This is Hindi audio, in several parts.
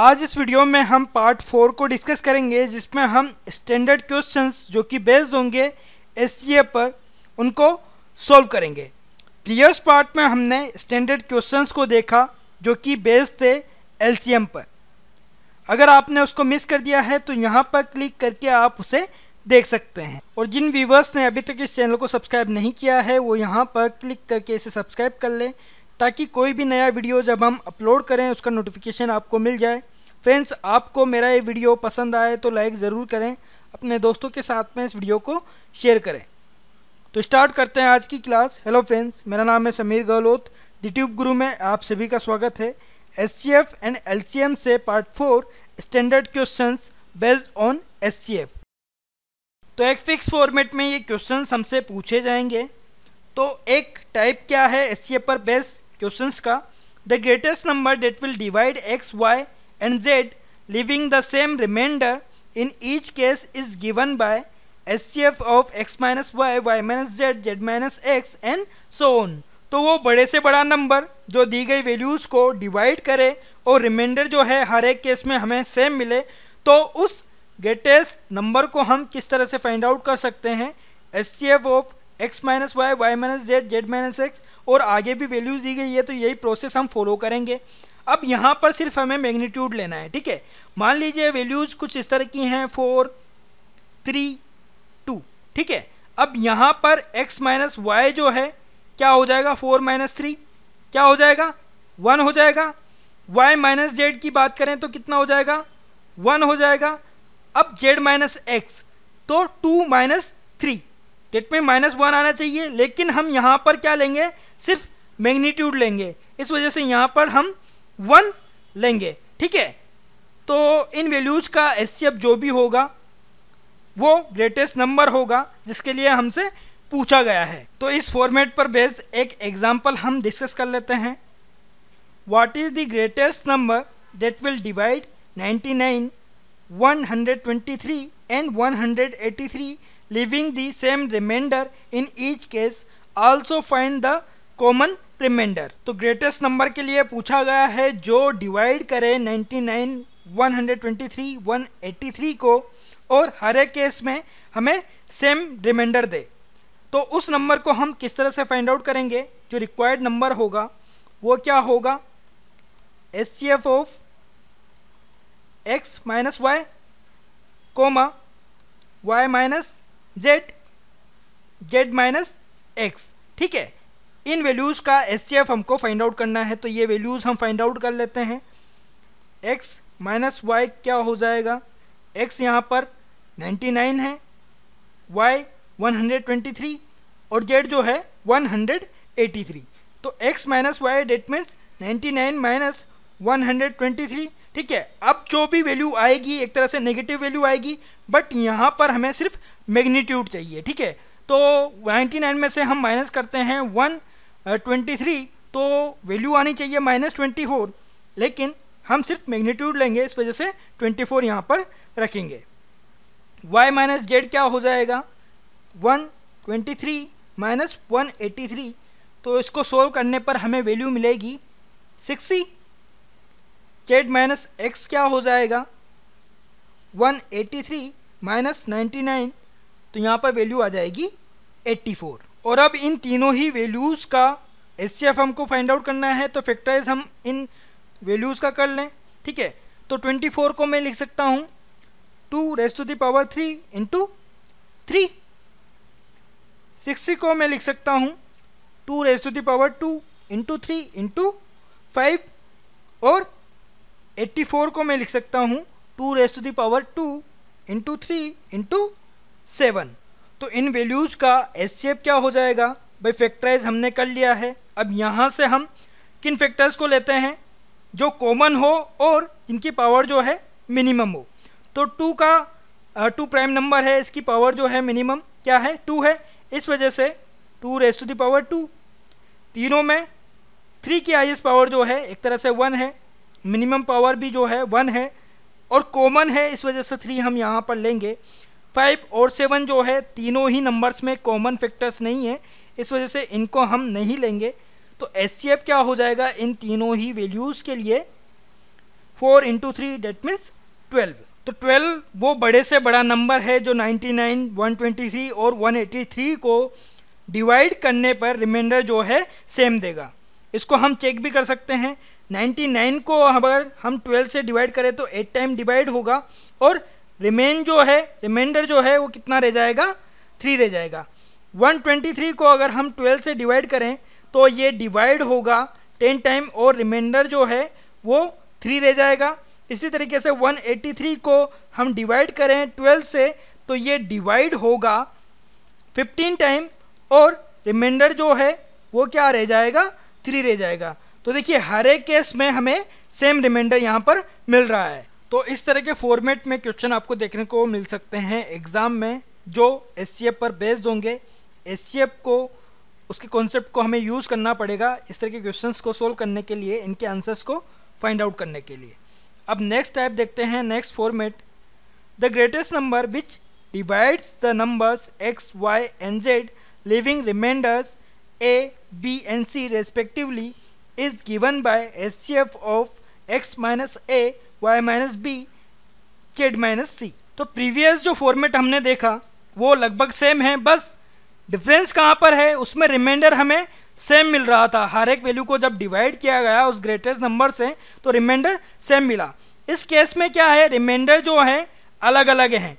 आज इस वीडियो में हम पार्ट फोर को डिस्कस करेंगे जिसमें हम स्टैंडर्ड क्वेश्चंस जो कि बेस्ड होंगे एस पर उनको सॉल्व करेंगे प्रीवियस पार्ट में हमने स्टैंडर्ड क्वेश्चंस को देखा जो कि बेस्ड थे एल पर अगर आपने उसको मिस कर दिया है तो यहाँ पर क्लिक करके आप उसे देख सकते हैं और जिन व्यूवर्स ने अभी तक इस चैनल को सब्सक्राइब नहीं किया है वो यहाँ पर क्लिक करके इसे सब्सक्राइब कर लें ताकि कोई भी नया वीडियो जब हम अपलोड करें उसका नोटिफिकेशन आपको मिल जाए फ्रेंड्स आपको मेरा ये वीडियो पसंद आए तो लाइक ज़रूर करें अपने दोस्तों के साथ में इस वीडियो को शेयर करें तो स्टार्ट करते हैं आज की क्लास हेलो फ्रेंड्स मेरा नाम है समीर गहलोत डिट्यूब गुरु में आप सभी का स्वागत है S C F and L C M से part four standard question based on S C F तो एक फिक्स फॉर्मेट में ये क्वेश्चन हमसे पूछे जाएंगे तो एक टाइप क्या है एस सी एफ पर बेस्ड क्वेश्चन का the greatest number that will divide X Y and Z leaving the same remainder in each case is given by S C F of X minus Y Y minus Z Z minus X and so on तो वो बड़े से बड़ा नंबर जो दी गई वैल्यूज़ को डिवाइड करे और रिमाइंडर जो है हर एक केस में हमें सेम मिले तो उस ग्रेटेस्ट नंबर को हम किस तरह से फाइंड आउट कर सकते हैं S C F of X minus Y Y minus Z Z minus X और आगे भी वैल्यूज़ दी गई है तो यही प्रोसेस हम फॉलो करेंगे अब यहाँ पर सिर्फ हमें मैग्नीट्यूड लेना है ठीक है मान लीजिए वैल्यूज़ कुछ इस तरह की हैं फोर थ्री टू ठीक है अब यहाँ पर x माइनस वाई जो है क्या हो जाएगा फोर माइनस थ्री क्या हो जाएगा वन हो जाएगा y माइनस जेड की बात करें तो कितना हो जाएगा वन हो जाएगा अब जेड माइनस एक्स तो टू माइनस थ्री डेट में माइनस वन आना चाहिए लेकिन हम यहाँ पर क्या लेंगे सिर्फ मैग्नीट्यूड लेंगे इस वजह से यहाँ पर हम वन लेंगे ठीक है तो इन वैल्यूज़ का एस जो भी होगा वो ग्रेटेस्ट नंबर होगा जिसके लिए हमसे पूछा गया है तो इस फॉर्मेट पर बेस्ड एक एग्जाम्पल हम डिस्कस कर लेते हैं what is the greatest number that will divide 99, 123 and 183 leaving the same remainder in each case also find the common remainder तो ग्रेटेस्ट नंबर के लिए पूछा गया है जो डिवाइड करे 99, 123, 183 को और हर एक केस में हमें सेम रिमाइंडर दे तो उस नंबर को हम किस तरह से फाइंड आउट करेंगे जो रिक्वायर्ड नंबर होगा वो क्या होगा S C F of X minus Y comma Y minus Z Z minus X ठीक है इन वैल्यूज़ का एस हमको फाइंड आउट करना है तो ये वैल्यूज़ हम फाइंड आउट कर लेते हैं एक्स माइनस वाई क्या हो जाएगा एक्स यहाँ पर 99 है वाई 123 और जेड जो है 183 तो X minus Y that means ninety nine minus one hundred twenty three ठीक है अब जो भी वैल्यू आएगी एक तरह से नेगेटिव वैल्यू आएगी बट यहाँ पर हमें सिर्फ मैग्नीट्यूड चाहिए ठीक है तो 99 में से हम माइनस करते हैं वन ट्वेंटी थ्री तो वैल्यू आनी चाहिए माइनस ट्वेंटी फोर लेकिन हम सिर्फ मैग्नीट्यूड लेंगे इस वजह से 24 फोर यहाँ पर रखेंगे y माइनस जेड क्या हो जाएगा 123 माइनस थ्री तो इसको सोल्व करने पर हमें वैल्यू मिलेगी 60 जेड माइनस एक्स क्या हो जाएगा 183 eighty three minus ninety nine तो यहाँ पर वैल्यू आ जाएगी 84 और अब इन तीनों ही वैल्यूज़ का एस सी एफ हमको फाइंड आउट करना है तो फैक्टराइज हम इन वैल्यूज़ का कर लें ठीक है तो 24 को मैं लिख सकता हूँ two raised to the power three into three sixty को मैं लिख सकता हूँ two raised to the power two into three into five और एट्टी फोर को मैं लिख सकता हूँ two raise to the power two into three into seven तो इन वैल्यूज़ का एस क्या हो जाएगा भाई फैक्टराइज हमने कर लिया है अब यहाँ से हम किन फैक्टर्स को लेते हैं जो कॉमन हो और जिनकी पावर जो है मिनिमम हो तो टू का टू प्राइम नंबर है इसकी पावर जो है मिनिमम क्या है टू है इस वजह से two raise to the power two तीनों में थ्री की हाइएस्ट पावर जो है एक तरह से वन है मिनिमम पावर भी जो है वन है और कॉमन है इस वजह से थ्री हम यहाँ पर लेंगे फाइव और सेवन जो है तीनों ही नंबर्स में कॉमन फैक्टर्स नहीं है इस वजह से इनको हम नहीं लेंगे तो एस क्या हो जाएगा इन तीनों ही वैल्यूज़ के लिए four into three that means twelve तो ट्वेल्व वो बड़े से बड़ा नंबर है जो ninety nine one twenty three और वन एटी थ्री को डिवाइड करने पर रिमाइंडर जो है सेम देगा इसको हम चेक भी कर सकते हैं 99 को अगर हम 12 से डिवाइड करें तो 8 टाइम डिवाइड होगा और रिमेन जो है रिमाइंडर जो है वो कितना रह जाएगा थ्री रह जाएगा 123 को अगर हम 12 से डिवाइड करें तो ये डिवाइड होगा 10 टाइम और रिमाइंडर जो है वो थ्री रह जाएगा इसी तरीके से 183 को हम डिवाइड करें 12 से तो ये डिवाइड होगा 15 टाइम और रिमाइंडर जो है वो क्या रह जाएगा थ्री रह जाएगा तो देखिए हर एक केस में हमें सेम रिमाइंडर यहाँ पर मिल रहा है तो इस तरह के फॉर्मेट में क्वेश्चन आपको देखने को मिल सकते हैं एग्ज़ाम में जो एस पर बेस्ड होंगे एस को उसके कॉन्सेप्ट को हमें यूज़ करना पड़ेगा इस तरह के क्वेश्चंस को सोल्व करने के लिए इनके आंसर्स को फाइंड आउट करने के लिए अब नेक्स्ट टाइप देखते हैं next format the greatest number which divides the numbers X Y and Z leaving remainders A B and C respectively is given by HCF of x minus A Y minus B z minus C तो प्रीवियस जो फॉर्मेट हमने देखा वो लगभग सेम है बस डिफरेंस कहाँ पर है उसमें रिमाइंडर हमें सेम मिल रहा था हर एक वैल्यू को जब डिवाइड किया गया उस ग्रेटेस्ट नंबर से तो रिमाइंडर सेम मिला इस केस में क्या है रिमाइंडर जो है अलग अलग हैं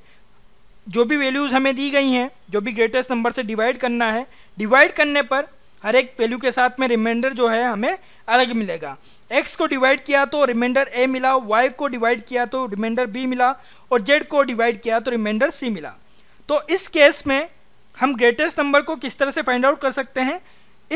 जो भी वैल्यूज़ हमें दी गई हैं जो भी ग्रेटेस्ट नंबर से डिवाइड करना है डिवाइड करने पर हर एक वैल्यू के साथ में रिमाइंडर जो है हमें अलग मिलेगा एक्स को डिवाइड किया तो रिमाइंडर ए मिला वाई को डिवाइड किया तो रिमाइंडर बी मिला और जेड को डिवाइड किया तो रिमाइंडर सी मिला तो इस केस में हम ग्रेटेस्ट नंबर को किस तरह से फाइंड आउट कर सकते हैं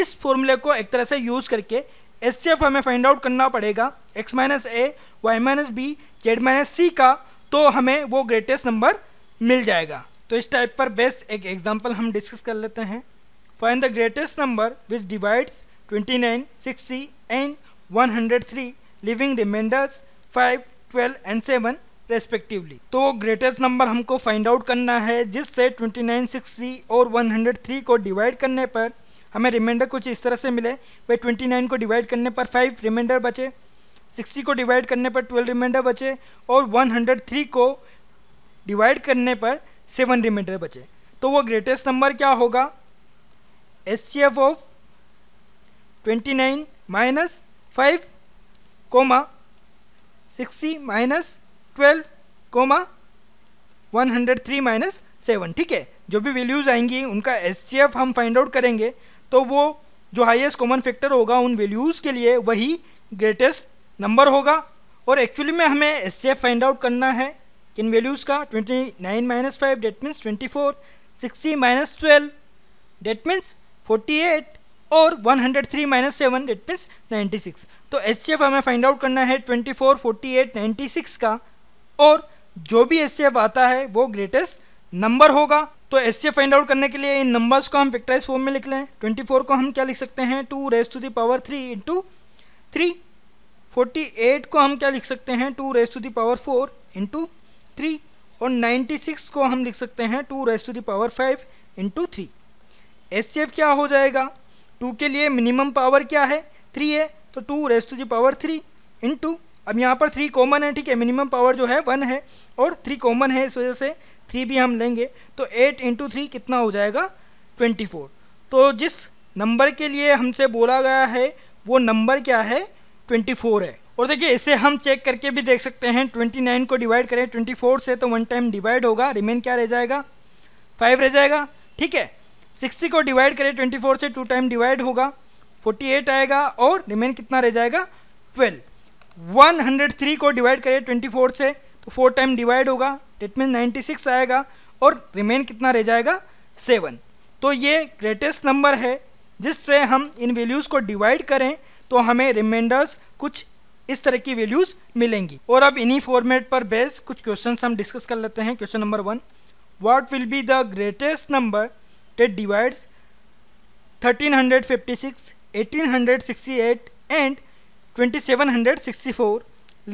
इस फॉर्मूले को एक तरह से यूज़ करके एस हमें फाइंड आउट करना पड़ेगा X minus A Y minus B Z minus C का तो हमें वो ग्रेटेस्ट नंबर मिल जाएगा तो इस टाइप पर बेस्ट एक एग्जाम्पल हम डिस्कस कर लेते हैं Find the greatest number which divides 29, 60 and 103 leaving remainders 5, 12 and 7 respectively तो ग्रेटेस्ट नंबर हमको फाइंड आउट करना है जिससे 29, 60 और 103 को डिवाइड करने पर हमें रिमाइंडर कुछ इस तरह से मिले भाई 29 को डिवाइड करने पर 5 रिमाइंडर बचे 60 को डिवाइड करने पर 12 रिमाइंडर बचे और 103 को डिवाइड करने पर 7 रिमाइंडर बचे तो वो ग्रेटेस्ट नंबर क्या होगा F of 29 minus 5 comma 60 minus 12 comma 103 minus 7 ठीक है जो भी वैल्यूज़ आएंगी उनका एफ़ हम फाइंड आउट करेंगे तो वो जो हाईएस्ट कॉमन फैक्टर होगा उन वैल्यूज़ के लिए वही ग्रेटेस्ट नंबर होगा और एक्चुअली में हमें S C F find out करना है इन वैल्यूज़ का 29 nine minus five that means twenty four sixty minus twelve that means 48 और 103 hundred three minus seven that means ninety six तो एफ़ हमें फाइंड आउट करना है 24, 48, 96 का और जो भी एफ आता है वो ग्रेटेस्ट नंबर होगा तो एफ़ फाइंड आउट करने के लिए इन नंबर्स को हम वेक्टराइज फॉर्म में लिख लें 24 को हम क्या लिख सकते हैं two raise to the power three into three forty eight को हम क्या लिख सकते हैं two raise to the power four into three और नाइन्टी सिक्स को हम लिख सकते हैं two raise to the power five into three एफ क्या हो जाएगा टू के लिए मिनिमम पावर क्या है थ्री है तो two raise to the power three into अब यहाँ पर थ्री कॉमन है ठीक है मिनिमम पावर जो है वन है और थ्री कॉमन है इस वजह से थ्री भी हम लेंगे तो एट इंटू थ्री कितना हो जाएगा ट्वेंटी फोर तो जिस नंबर के लिए हमसे बोला गया है वो नंबर क्या है ट्वेंटी फोर है और देखिए इसे हम चेक करके भी देख सकते हैं ट्वेंटी नाइन को डिवाइड करें ट्वेंटी फोर से तो वन टाइम डिवाइड होगा रिमेन क्या रह जाएगा फाइव रह जाएगा ठीक है सिक्सटी को डिवाइड करें ट्वेंटी फोर से टू टाइम डिवाइड होगा फोर्टी एट आएगा और रिमेन कितना रह जाएगा ट्वेल्व वन हंड्रेड थ्री को डिवाइड करें ट्वेंटी फोर से तो फोर टाइम डिवाइड होगा डेट मीन नाइन्टी सिक्स आएगा और रिमेन कितना रह जाएगा सेवन तो ये ग्रेटेस्ट नंबर है जिससे हम इन वैल्यूज़ को डिवाइड करें तो हमें रिमाइंडर्स कुछ इस तरह की वैल्यूज़ मिलेंगी और अब इन्हीं फॉर्मेट पर बेस कुछ क्वेश्चन हम डिस्कस कर लेते हैं question number one what will be the greatest number that divides 1356, 1868 and 2764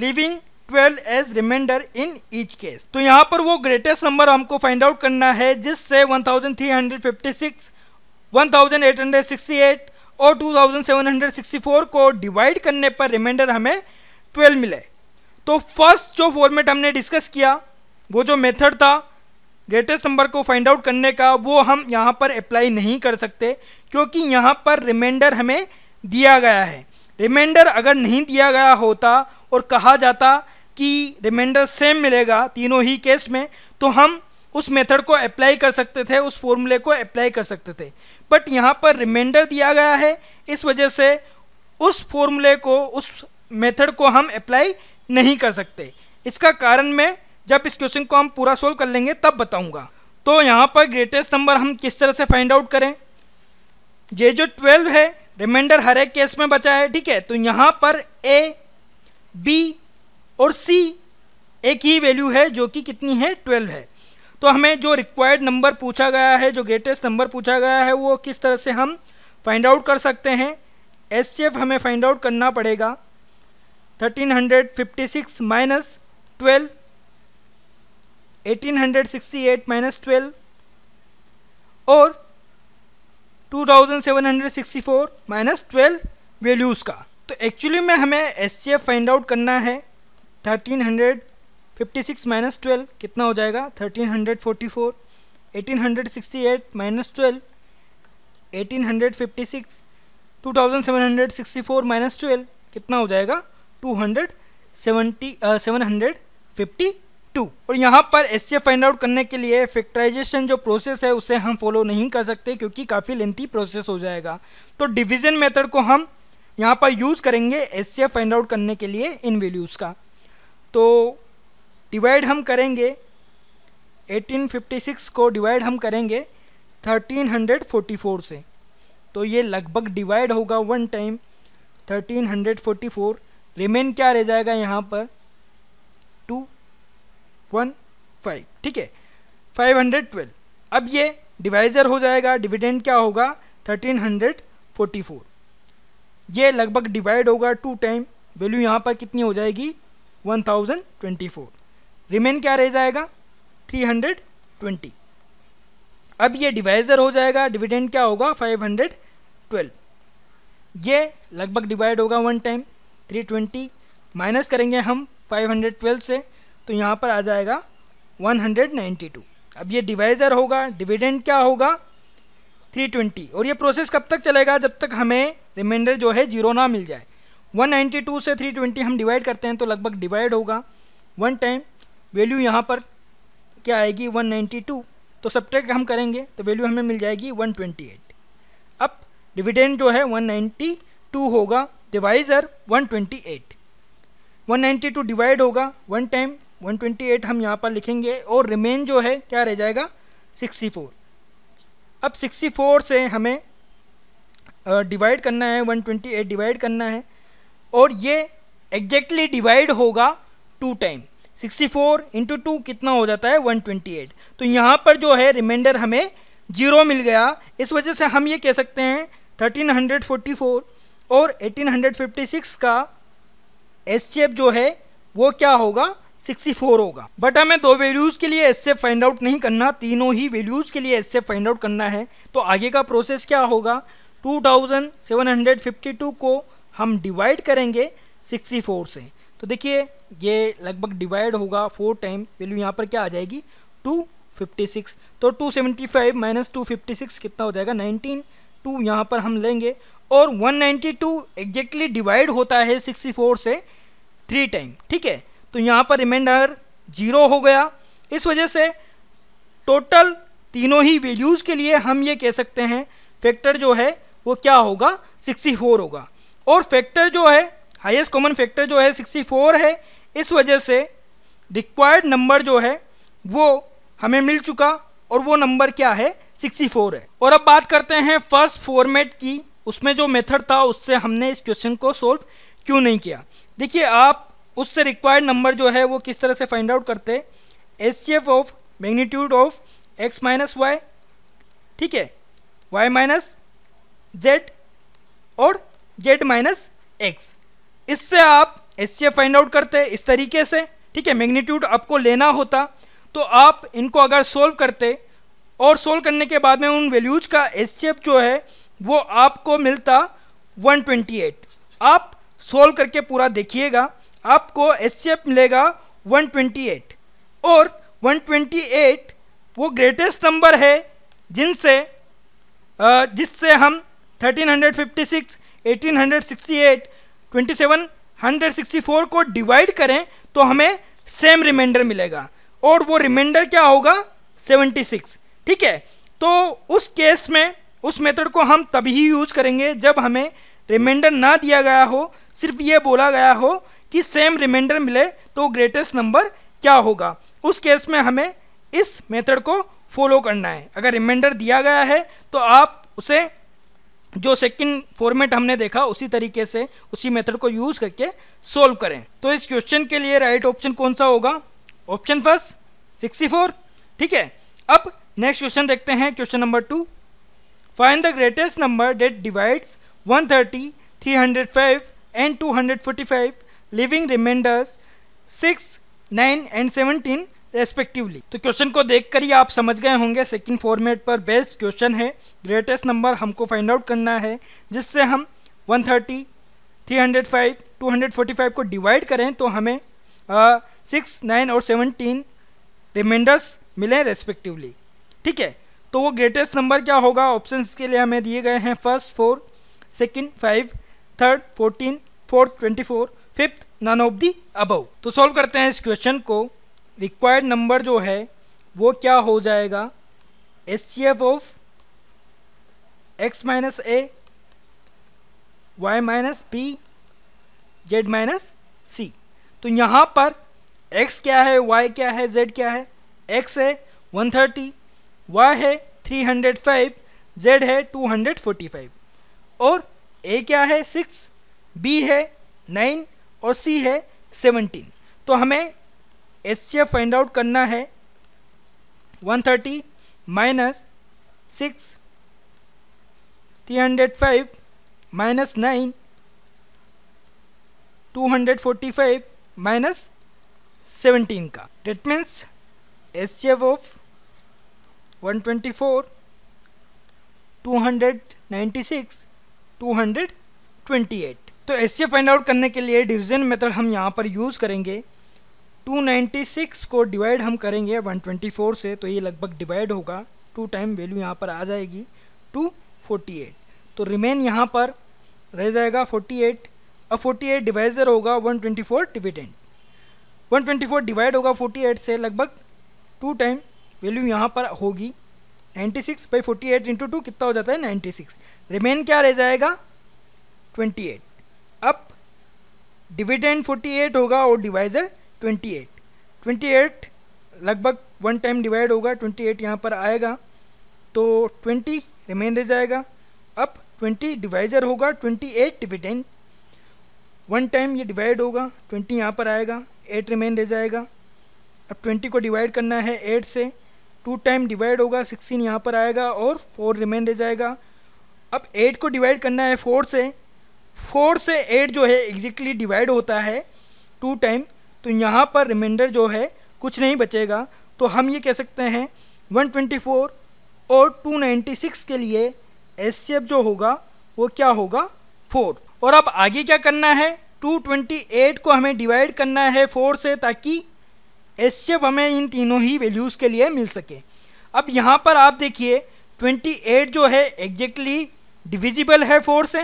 leaving 12 as remainder in each case तो यहाँ पर वो ग्रेटेस्ट नंबर हमको फाइंड आउट करना है जिससे 1356, 1868 और 2764 को डिवाइड करने पर रिमाइंडर हमें 12 मिले तो फर्स्ट जो फॉर्मेट हमने डिस्कस किया वो जो मेथड था ग्रेटेस्ट नंबर को फाइंड आउट करने का वो हम यहाँ पर अप्लाई नहीं कर सकते क्योंकि यहाँ पर रिमाइंडर हमें दिया गया है रिमाइंडर अगर नहीं दिया गया होता और कहा जाता कि रिमाइंडर सेम मिलेगा तीनों ही केस में तो हम उस मेथड को अप्लाई कर सकते थे उस फॉर्मूले को अप्लाई कर सकते थे बट यहाँ पर रिमाइंडर दिया गया है इस वजह से उस फॉर्मूले को उस मेथड को हम अप्लाई नहीं कर सकते इसका कारण मैं जब इस क्वेश्चन को हम पूरा सोल्व कर लेंगे तब बताऊंगा तो यहाँ पर ग्रेटेस्ट नंबर हम किस तरह से फाइंड आउट करें ये जो ट्वेल्व है रिमाइंडर हर एक केस में बचा है ठीक है तो यहाँ पर ए बी और सी एक ही वैल्यू है जो कि कितनी है ट्वेल्व है तो हमें जो रिक्वायर्ड नंबर पूछा गया है जो ग्रेटेस्ट नंबर पूछा गया है वो किस तरह से हम फाइंड आउट कर सकते हैं एस हमें फाइंड आउट करना पड़ेगा six minus twelve 1868 minus twelve और 2764 माइनस ट्वेल्व वैल्यूज़ का तो एक्चुअली में हमें S C F find out करना है 1356 माइनस ट्वेल्व कितना हो जाएगा 1344 1868 माइनस ट्वेल्व 1856 2764 माइनस ट्वेल्व कितना हो जाएगा 270 uh, फिफ्टी टू और यहाँ पर एस फाइंड आउट करने के लिए फैक्टराइजेशन जो प्रोसेस है उसे हम फॉलो नहीं कर सकते क्योंकि काफ़ी लेंथी प्रोसेस हो जाएगा तो डिवीजन मेथड को हम यहाँ पर यूज़ करेंगे एस फाइंड आउट करने के लिए इन वैल्यूज़ का तो डिवाइड हम करेंगे 1856 को डिवाइड हम करेंगे 1344 से तो ये लगभग डिवाइड होगा वन टाइम 1344 रिमेन क्या रह जाएगा यहाँ पर वन फाइव ठीक है फाइव हंड्रेड ट्वेल्व अब ये डिवाइजर हो जाएगा डिविडेंड क्या होगा थर्टीन हंड्रेड फोर्टी फोर ये लगभग डिवाइड होगा टू टाइम वैल्यू यहाँ पर कितनी हो जाएगी one thousand twenty four remain क्या रह जाएगा थ्री हंड्रेड ट्वेंटी अब ये डिवाइजर हो जाएगा डिविडेंड क्या होगा फाइव हंड्रेड ट्वेल्व ये लगभग डिवाइड होगा one time three twenty minus करेंगे हम फाइव हंड्रेड ट्वेल्व से तो यहाँ पर आ जाएगा 192 अब ये डिवाइज़र होगा डिविडेंड क्या होगा 320 और ये प्रोसेस कब तक चलेगा जब तक हमें रिमाइंडर जो है जीरो ना मिल जाए 192 से 320 हम डिवाइड करते हैं तो लगभग डिवाइड होगा वन टाइम वैल्यू यहाँ पर क्या आएगी 192 तो सब हम करेंगे तो वैल्यू हमें मिल जाएगी 128 अब डिविडेंड जो है 192 होगा डिवाइज़र 128 192 डिवाइड होगा वन टाइम 128 हम यहाँ पर लिखेंगे और रिमेन जो है क्या रह जाएगा 64 अब 64 से हमें डिवाइड करना है 128 डिवाइड करना है और ये एग्जैक्टली डिवाइड होगा two time 64 four into two कितना हो जाता है 128 तो यहाँ पर जो है रिमाइंडर हमें जीरो मिल गया इस वजह से हम ये कह सकते हैं 1344 और 1856 का एस जो है वो क्या होगा 64 होगा बट हमें दो वैल्यूज के लिए एस से फाइंड आउट नहीं करना तीनों ही वैल्यूज के लिए एस से फाइंड आउट करना है तो आगे का प्रोसेस क्या होगा 2752 को हम डिवाइड करेंगे 64 से तो देखिए ये लगभग डिवाइड होगा फोर टाइम वैल्यू यहाँ पर क्या आ जाएगी 256 तो 275 माइनस टू कितना हो जाएगा 19 टू यहाँ पर हम लेंगे और 192 एग्जैक्टली डिवाइड होता है 64 से थ्री टाइम ठीक है तो यहाँ पर रिमाइंडर जीरो हो गया इस वजह से टोटल तीनों ही वैल्यूज़ के लिए हम ये कह सकते हैं फैक्टर जो है वो क्या होगा 64 होगा और फैक्टर जो है हाईएस्ट कॉमन फैक्टर जो है 64 है इस वजह से रिक्वायर्ड नंबर जो है वो हमें मिल चुका और वो नंबर क्या है 64 है और अब बात करते हैं फर्स्ट फॉर्मेट की उसमें जो मेथड था उससे हमने इस क्वेश्चन को सोल्व क्यों नहीं किया देखिए आप उससे रिक्वायर्ड नंबर जो है वो किस तरह से फाइंड आउट करते हैं S F of magnitude of X minus Y ठीक है वाई माइनस जेड और जेड माइनस एक्स इससे आप एस एफ फाइंड आउट करते हैं इस तरीके से ठीक है मैग्नीट्यूड आपको लेना होता तो आप इनको अगर सोल्व करते और सोल्व करने के बाद में उन वैल्यूज का एस एफ जो है वो आपको मिलता 128 आप सोल्व करके पूरा देखिएगा आपको एस मिलेगा 128 और 128 वो ग्रेटेस्ट नंबर है जिनसे जिससे हम 1356, 1868, 2764 को डिवाइड करें तो हमें सेम रिमाइंडर मिलेगा और वो रिमाइंडर क्या होगा 76 ठीक है तो उस केस में उस मेथड को हम तभी यूज़ करेंगे जब हमें रिमाइंडर ना दिया गया हो सिर्फ ये बोला गया हो कि सेम रिमाइंडर मिले तो ग्रेटेस्ट नंबर क्या होगा उस केस में हमें इस मेथड को फॉलो करना है अगर रिमाइंडर दिया गया है तो आप उसे जो सेकंड फॉर्मेट हमने देखा उसी तरीके से उसी मेथड को यूज़ करके सोल्व करें तो इस क्वेश्चन के लिए राइट right ऑप्शन कौन सा होगा ऑप्शन फर्स्ट सिक्सटी ठीक है अब नेक्स्ट क्वेश्चन देखते हैं question number two find the greatest number that divides 130, 305 and 245 leaving remainders six nine and seventeen respectively तो क्वेश्चन को कर ही आप समझ गए होंगे सेकेंड फॉर्मेट पर बेस्ट क्वेश्चन है ग्रेटेस्ट नंबर हमको फाइंड आउट करना है जिससे हम 130, 305, 245 को डिवाइड करें तो हमें सिक्स नाइन और सेवनटीन रिमाइंडर्स मिले रेस्पेक्टिवली ठीक है तो वो ग्रेटेस्ट नंबर क्या होगा ऑप्शन के लिए हमें दिए गए हैं first four second five third fourteen fourth twenty four fifth none of the above तो सॉल्व करते हैं इस क्वेश्चन को रिक्वायर्ड नंबर जो है वो क्या हो जाएगा S C F of X minus A Y minus B Z minus C तो यहाँ पर एक्स क्या है वाई क्या है जेड क्या है एक्स है 130 वाई है 305 जेड है 245 और ए क्या है सिक्स बी है नाइन और सी है सेवनटीन तो हमें S C F find out करना है one thirty minus six three hundred five minus nine two hundred forty five minus seventeen का that means S C F of one twenty four two hundred ninety six two hundred twenty eight तो एच फाइंड आउट करने के लिए डिवीजन मेथड हम यहाँ पर यूज़ करेंगे 296 को डिवाइड हम करेंगे 124 से तो ये लगभग डिवाइड होगा टू टाइम वैल्यू यहाँ पर आ जाएगी 248 तो रिमेन यहाँ पर रह जाएगा 48 अब 48 डिवाइजर होगा 124 ट्वेंटी डिविडेंड वन डिवाइड होगा 48 से लगभग टू टाइम वैल्यू यहाँ पर होगी 96 सिक्स बाई फोर्टी कितना हो जाता है 96 रिमेन क्या रह जाएगा 28 डिविडेंड 48 होगा और डिवाइजर 28 28 लगभग वन टाइम डिवाइड होगा 28 एट यहाँ पर आएगा तो 20 रिमेन जाएगा अब 20 डिवाइजर होगा 28 एट डिविडेंड वन टाइम ये डिवाइड होगा 20 यहाँ पर आएगा 8 रिमेन जाएगा अब 20 को डिवाइड करना है 8 से टू टाइम डिवाइड होगा 16 यहाँ पर आएगा और 4 रिमेन जाएगा अब 8 को डिवाइड करना है 4 से फोर से एट जो है एग्जैक्टली डिवाइड होता है टू टाइम तो यहाँ पर रिमाइंडर जो है कुछ नहीं बचेगा तो हम ये कह सकते हैं 124 और 296 के लिए एस जो होगा वो क्या होगा फोर और अब आगे क्या करना है 228 को हमें डिवाइड करना है फोर से ताकि एस हमें इन तीनों ही वैल्यूज़ के लिए मिल सके अब यहाँ पर आप देखिए 28 जो है एग्जैक्टली डिविजिबल है फोर से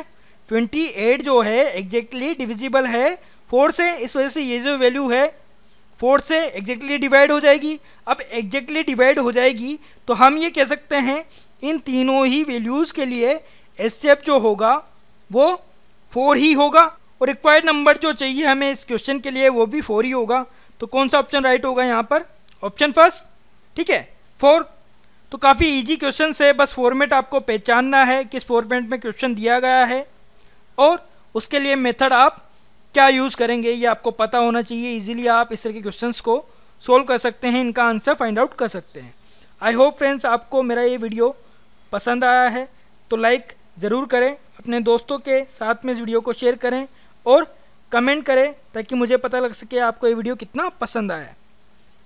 ट्वेंटी एट जो है एग्जैक्टली डिविजिबल है फोर से इस वजह से ये जो वैल्यू है फोर से एग्जैक्टली डिवाइड हो जाएगी अब एग्जैक्टली डिवाइड हो जाएगी तो हम ये कह सकते हैं इन तीनों ही वैल्यूज़ के लिए एस जो होगा वो फोर ही होगा और रिक्वायर्ड नंबर जो चाहिए हमें इस क्वेश्चन के लिए वो भी फोर ही होगा तो कौन सा ऑप्शन राइट होगा यहाँ पर ऑप्शन फर्स्ट ठीक है फोर तो काफ़ी इजी क्वेश्चन है बस फॉर्मेट आपको पहचानना है किस फॉर्मेट में क्वेश्चन दिया गया है और उसके लिए मेथड आप क्या यूज़ करेंगे ये आपको पता होना चाहिए इजीली आप इस तरह के क्वेश्चंस को सोल्व कर सकते हैं इनका आंसर फाइंड आउट कर सकते हैं आई होप फ्रेंड्स आपको मेरा ये वीडियो पसंद आया है तो लाइक ज़रूर करें अपने दोस्तों के साथ में इस वीडियो को शेयर करें और कमेंट करें ताकि मुझे पता लग सके आपको ये वीडियो कितना पसंद आया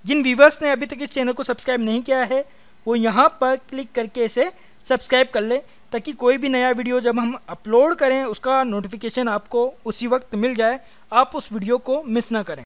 जिन व्यूवर्स ने अभी तक इस चैनल को सब्सक्राइब नहीं किया है वो यहाँ पर क्लिक करके इसे सब्सक्राइब कर लें ताकि कोई भी नया वीडियो जब हम अपलोड करें उसका नोटिफिकेशन आपको उसी वक्त मिल जाए आप उस वीडियो को मिस ना करें